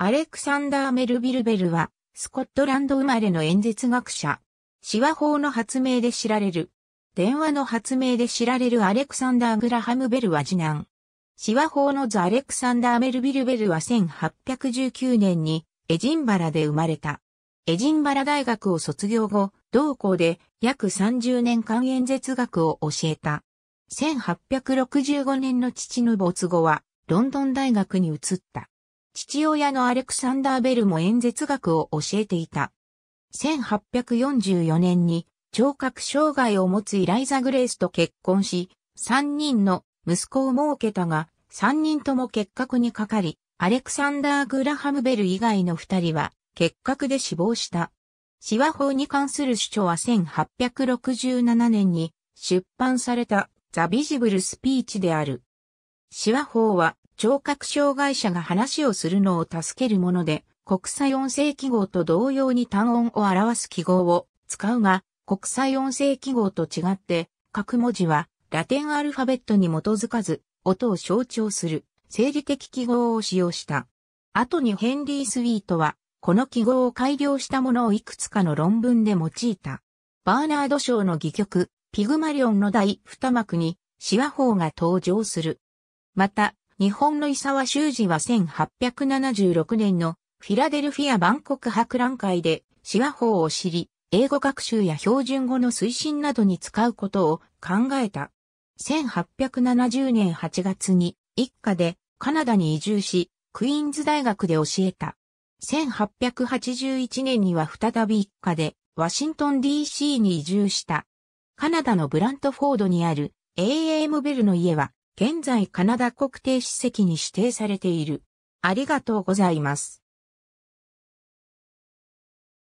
アレクサンダー・メルビルベルは、スコットランド生まれの演説学者。手話法の発明で知られる。電話の発明で知られるアレクサンダー・グラハム・ベルは次男。手話法のザ・アレクサンダー・メルビルベルは1819年にエジンバラで生まれた。エジンバラ大学を卒業後、同校で約30年間演説学を教えた。1865年の父の没後はロンドン大学に移った。父親のアレクサンダー・ベルも演説学を教えていた。1844年に聴覚障害を持つイライザ・グレースと結婚し、3人の息子を設けたが、3人とも結核にかかり、アレクサンダー・グラハム・ベル以外の2人は結核で死亡した。死ワ法に関する主張は1867年に出版されたザビジブルスピーチである。死ワ法は聴覚障害者が話をするのを助けるもので、国際音声記号と同様に単音を表す記号を使うが、国際音声記号と違って、各文字はラテンアルファベットに基づかず、音を象徴する生理的記号を使用した。後にヘンリー・スウィートは、この記号を改良したものをいくつかの論文で用いた。バーナード賞の戯曲、ピグマリオンの第二幕に、シワ法が登場する。また、日本の伊沢修司は1876年のフィラデルフィア万国博覧会で手話法を知り、英語学習や標準語の推進などに使うことを考えた。1870年8月に一家でカナダに移住し、クイーンズ大学で教えた。1881年には再び一家でワシントン DC に移住した。カナダのブラントフォードにある AM ベルの家は現在カナダ国定史跡に指定されている。ありがとうございます。